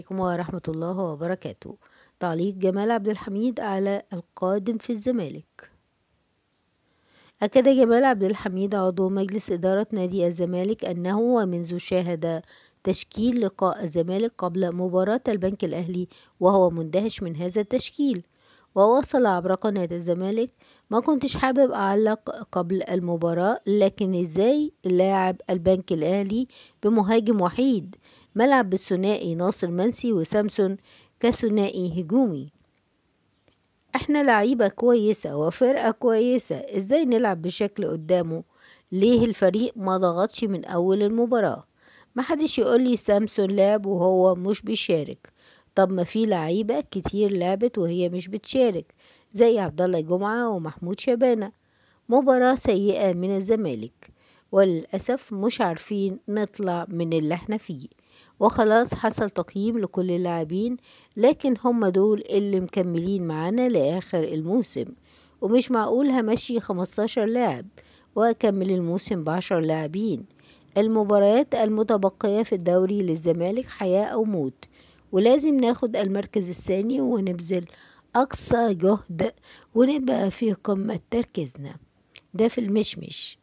عليكم ورحمة الله وبركاته تعليق جمال عبد الحميد على القادم في الزمالك أكد جمال عبد الحميد عضو مجلس إدارة نادي الزمالك أنه ومنذ شاهد تشكيل لقاء الزمالك قبل مباراة البنك الأهلي وهو مندهش من هذا التشكيل ووصل عبر قناة الزمالك ما كنتش حابب أعلق قبل المباراة لكن إزاي لاعب البنك الأهلي بمهاجم وحيد ملعب بالثنائي ناصر منسي وسامسون كثنائي هجومي احنا لعيبة كويسة وفرقة كويسة ازاي نلعب بشكل قدامه ليه الفريق ما ضغطش من اول المباراة محدش يقولي سامسون لعب وهو مش بيشارك طب ما في لعيبة كتير لعبت وهي مش بتشارك زي عبدالله جمعة ومحمود شبانة مباراة سيئة من الزمالك وللأسف مش عارفين نطلع من اللي احنا فيه وخلاص حصل تقييم لكل اللاعبين لكن هم دول اللي مكملين معانا لآخر الموسم ومش معقول همشي 15 لاعب وأكمل الموسم بعشر لاعبين المباريات المتبقية في الدوري للزمالك حياة أو موت ولازم ناخد المركز الثاني ونبذل أقصى جهد ونبقى في قمة تركيزنا ده في المشمش